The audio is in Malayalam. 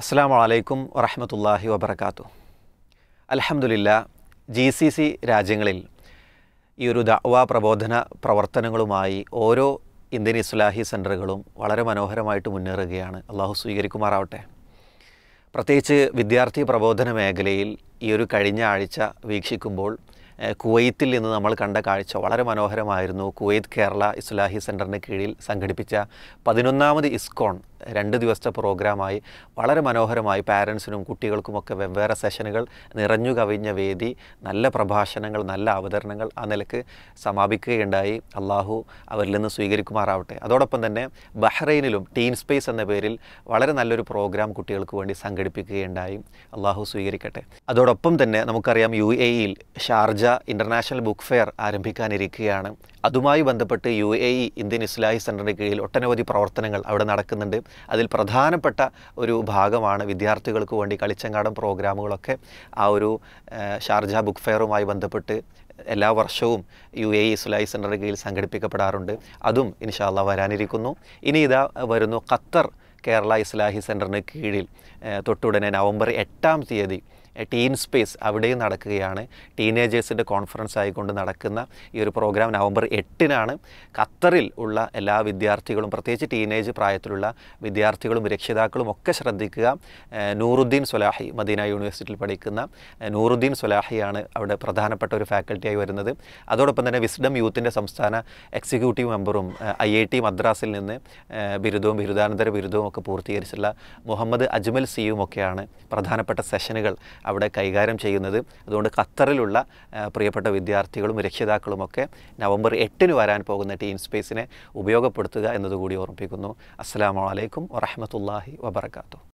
അസ്സാം വലൈക്കും വറഹമത്തല്ലാഹി വബർക്കാത്തു അലഹമുല്ല ജി സി സി രാജ്യങ്ങളിൽ ഈ ഒരു ദഅ്വാ പ്രബോധന പ്രവർത്തനങ്ങളുമായി ഓരോ ഇന്ത്യൻ ഇസ്ലാഹി സെൻറ്ററുകളും വളരെ മനോഹരമായിട്ട് മുന്നേറുകയാണ് അള്ളാഹു സ്വീകരിക്കുമാറാവട്ടെ പ്രത്യേകിച്ച് വിദ്യാർത്ഥി പ്രബോധന മേഖലയിൽ ഈ ഒരു കഴിഞ്ഞ ആഴ്ച വീക്ഷിക്കുമ്പോൾ കുവൈത്തിൽ നിന്ന് നമ്മൾ കണ്ട കാഴ്ച വളരെ മനോഹരമായിരുന്നു കുവൈത്ത് കേരള ഇസ്ലാഹി സെൻറ്ററിന് കീഴിൽ സംഘടിപ്പിച്ച പതിനൊന്നാമത് ഇസ്കോൺ രണ്ട് ദിവസത്തെ പ്രോഗ്രാമായി വളരെ മനോഹരമായി പാരൻസിനും കുട്ടികൾക്കുമൊക്കെ വെവ്വേറെ സെഷനുകൾ നിറഞ്ഞു കവിഞ്ഞ വേദി നല്ല പ്രഭാഷണങ്ങൾ നല്ല അവതരണങ്ങൾ ആ നിലക്ക് സമാപിക്കുകയുണ്ടായി അള്ളാഹു അവരിൽ നിന്ന് സ്വീകരിക്കുമാറാവട്ടെ അതോടൊപ്പം തന്നെ ബഹ്റൈനിലും ടീൻ സ്പേസ് എന്ന പേരിൽ വളരെ നല്ലൊരു പ്രോഗ്രാം കുട്ടികൾക്ക് വേണ്ടി സംഘടിപ്പിക്കുകയുണ്ടായി അള്ളാഹു സ്വീകരിക്കട്ടെ അതോടൊപ്പം തന്നെ നമുക്കറിയാം യു എ ഇയിൽ ഷാർജ ഇൻ്റർനാഷണൽ ബുക്ക് ഫെയർ ആരംഭിക്കാനിരിക്കുകയാണ് അതുമായി ബന്ധപ്പെട്ട് U A E Indian Islahi സെൻ്ററിന് കീഴിൽ ഒട്ടനവധി പ്രവർത്തനങ്ങൾ അവിടെ നടക്കുന്നുണ്ട് അതിൽ പ്രധാനപ്പെട്ട ഒരു ഭാഗമാണ് വിദ്യാർത്ഥികൾക്ക് വേണ്ടി കളിച്ചങ്ങാടം പ്രോഗ്രാമുകളൊക്കെ ആ ഒരു ഷാർജ ബുക്ക് ഫെയറുമായി ബന്ധപ്പെട്ട് എല്ലാ വർഷവും യു എ ഇസ്ലായി സെൻ്ററിന് കീഴിൽ സംഘടിപ്പിക്കപ്പെടാറുണ്ട് അതും ഇൻഷാല്ല വരാനിരിക്കുന്നു ഇനി ഇതാ വരുന്നു ഖത്തർ കേരള ഇസ്ലാഹി സെൻറ്ററിന് കീഴിൽ തൊട്ടുടനെ നവംബർ എട്ടാം തീയതി ടീൻ സ്പേസ് അവിടെയും നടക്കുകയാണ് ടീനേജേഴ്സിൻ്റെ കോൺഫറൻസ് ആയിക്കൊണ്ട് നടക്കുന്ന ഈ ഒരു പ്രോഗ്രാം നവംബർ എട്ടിനാണ് ഖത്തറിൽ ഉള്ള എല്ലാ വിദ്യാർത്ഥികളും പ്രത്യേകിച്ച് ടീനേജ് പ്രായത്തിലുള്ള വിദ്യാർത്ഥികളും രക്ഷിതാക്കളും ഒക്കെ ശ്രദ്ധിക്കുക നൂറുദ്ദീൻ സൊലാഹി മദീന യൂണിവേഴ്സിറ്റിയിൽ പഠിക്കുന്ന നൂറുദ്ദീൻ സൊലാഹിയാണ് അവിടെ പ്രധാനപ്പെട്ട ഒരു ഫാക്കൽറ്റിയായി വരുന്നത് അതോടൊപ്പം തന്നെ വിസ്ഡം യൂത്തിൻ്റെ സംസ്ഥാന എക്സിക്യൂട്ടീവ് മെമ്പറും ഐ ഐ ടി മദ്രാസിൽ നിന്ന് ബിരുദവും ബിരുദാനന്തര ബിരുദവും ഒക്കെ പൂർത്തീകരിച്ചിട്ടുള്ള മുഹമ്മദ് അജ്മൽ സിയുമൊക്കെയാണ് പ്രധാനപ്പെട്ട സെഷനുകൾ അവിടെ കൈകാര്യം ചെയ്യുന്നത് അതുകൊണ്ട് ഖത്തറിലുള്ള പ്രിയപ്പെട്ട വിദ്യാർത്ഥികളും രക്ഷിതാക്കളുമൊക്കെ നവംബർ എട്ടിന് വരാൻ പോകുന്ന ടീം സ്പേസിനെ ഉപയോഗപ്പെടുത്തുക എന്നതുകൂടി ഓർമ്മിപ്പിക്കുന്നു അസ്സാം വലൈക്കും വറഹമത്തല്ലാഹി വബർക്കാത്തു